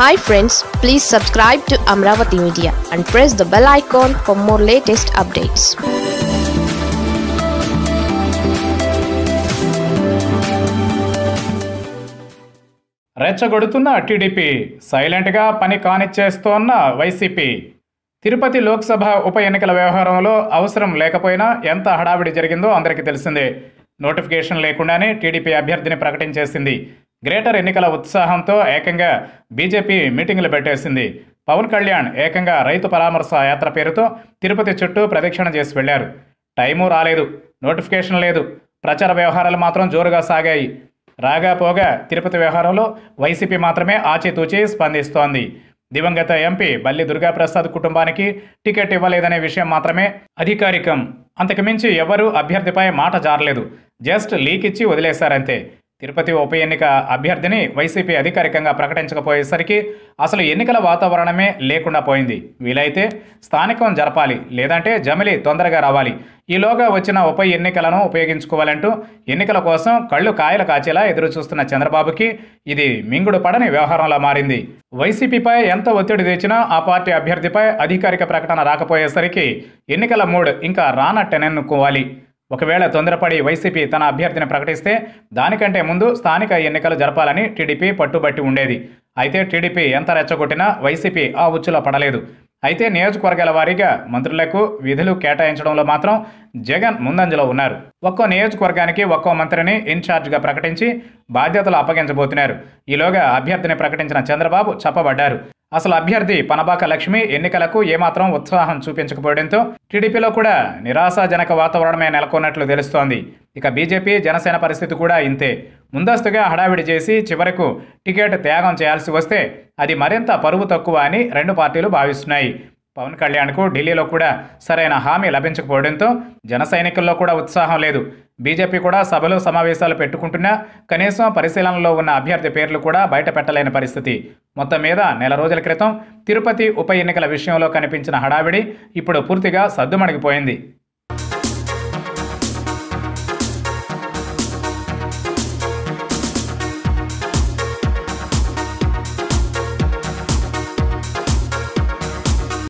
hi friends please subscribe to Amaravati media and press the bell icon for more latest updates రెచ్చగొడుతున్న TDP సైలెంట్గా పని కానిచ్చేస్తోన్న YCP Tirupati Lok Sabha ఉప ఎన్నికల వ్యవహారంలో అవసరం లేకపోయినా ఎంత హడావిడి జరిగిందో అందరికీ తెలిసిందే నోటిఫికేషన్ లేకుండానే టీడీపీ అభ్యర్థిని ప్రకటించేసింది గ్రేటర్ ఎన్నికల ఉత్సాహంతో ఏకంగా బీజేపీ మీటింగులు పెట్టేసింది పవన్ కళ్యాణ్ ఏకంగా రైతు పరామర్శ యాత్ర పేరుతో తిరుపతి చుట్టూ ప్రదక్షిణ చేసి వెళ్లారు టైము రాలేదు నోటిఫికేషన్ లేదు ప్రచార వ్యవహారాలు మాత్రం జోరుగా సాగాయి రాగా పోగా తిరుపతి వ్యవహారంలో వైసీపీ మాత్రమే ఆచితూచి స్పందిస్తోంది దివంగత ఎంపీ బల్లి దుర్గాప్రసాద్ కుటుంబానికి టికెట్ ఇవ్వలేదనే విషయం మాత్రమే అధికారికం అంతకుమించి ఎవరూ అభ్యర్థిపై మాట జారలేదు జస్ట్ లీక్ ఇచ్చి వదిలేశారంతే తిరుపతి ఉప ఎన్నిక అభ్యర్థిని వైసీపీ అధికారికంగా ప్రకటించకపోయేసరికి అసలు ఎన్నికల వాతావరణమే లేకుండా పోయింది వీలైతే స్థానికం జరపాలి లేదంటే జమిలి తొందరగా రావాలి ఈలోగా వచ్చిన ఉప ఎన్నికలను ఉపయోగించుకోవాలంటూ ఎన్నికల కోసం కళ్ళు కాయలు కాచేలా ఎదురుచూస్తున్న చంద్రబాబుకి ఇది మింగుడు పడని వ్యవహారంలో మారింది వైసీపీపై ఎంత ఒత్తిడి తెచ్చినా ఆ పార్టీ అభ్యర్థిపై అధికారిక ప్రకటన రాకపోయేసరికి ఎన్నికల మూడ్ ఇంకా రానట్టెనెన్నుకోవాలి ఒకవేళ తొందరపడి వైసీపీ తన అభ్యర్థిని ప్రకటిస్తే దానికంటే ముందు స్థానిక ఎన్నికలు జరపాలని టీడీపీ పట్టుబట్టి ఉండేది అయితే టీడీపీ ఎంత రెచ్చగొట్టినా వైసీపీ ఆ ఉచ్చులో పడలేదు అయితే నియోజకవర్గాల వారీగా మంత్రులకు విధులు కేటాయించడంలో మాత్రం జగన్ ముందంజలో ఉన్నారు ఒక్కో నియోజకవర్గానికి ఒక్కో మంత్రిని ఇన్ఛార్జ్గా ప్రకటించి బాధ్యతలు అప్పగించబోతున్నారు ఈలోగా అభ్యర్థిని ప్రకటించిన చంద్రబాబు చెప్పబడ్డారు అసలు అభ్యర్థి పనబాక లక్ష్మి ఎన్నికలకు ఏమాత్రం ఉత్సాహం చూపించకపోవడంతో టీడీపీలో కూడా నిరాశాజనక వాతావరణమే నెలకొన్నట్లు తెలుస్తోంది ఇక బీజేపీ జనసేన పరిస్థితి కూడా ఇంతే ముందస్తుగా హడావిడి చేసి చివరకు టికెట్ త్యాగం చేయాల్సి వస్తే అది మరింత పరువు తక్కువ అని రెండు పార్టీలు భావిస్తున్నాయి పవన్ కళ్యాణ్కు ఢిల్లీలో కూడా సరైన హామీ లభించకపోవడంతో జన సైనికుల్లో కూడా ఉత్సాహం లేదు బీజేపీ కూడా సభలు సమావేశాలు పెట్టుకుంటున్నా కనీసం పరిశీలనలో ఉన్న అభ్యర్థి పేర్లు కూడా బయట పెట్టలేని పరిస్థితి మొత్తం మీద నెల రోజుల క్రితం తిరుపతి ఉప ఎన్నికల విషయంలో కనిపించిన హడావిడి ఇప్పుడు పూర్తిగా సద్దుమణిగిపోయింది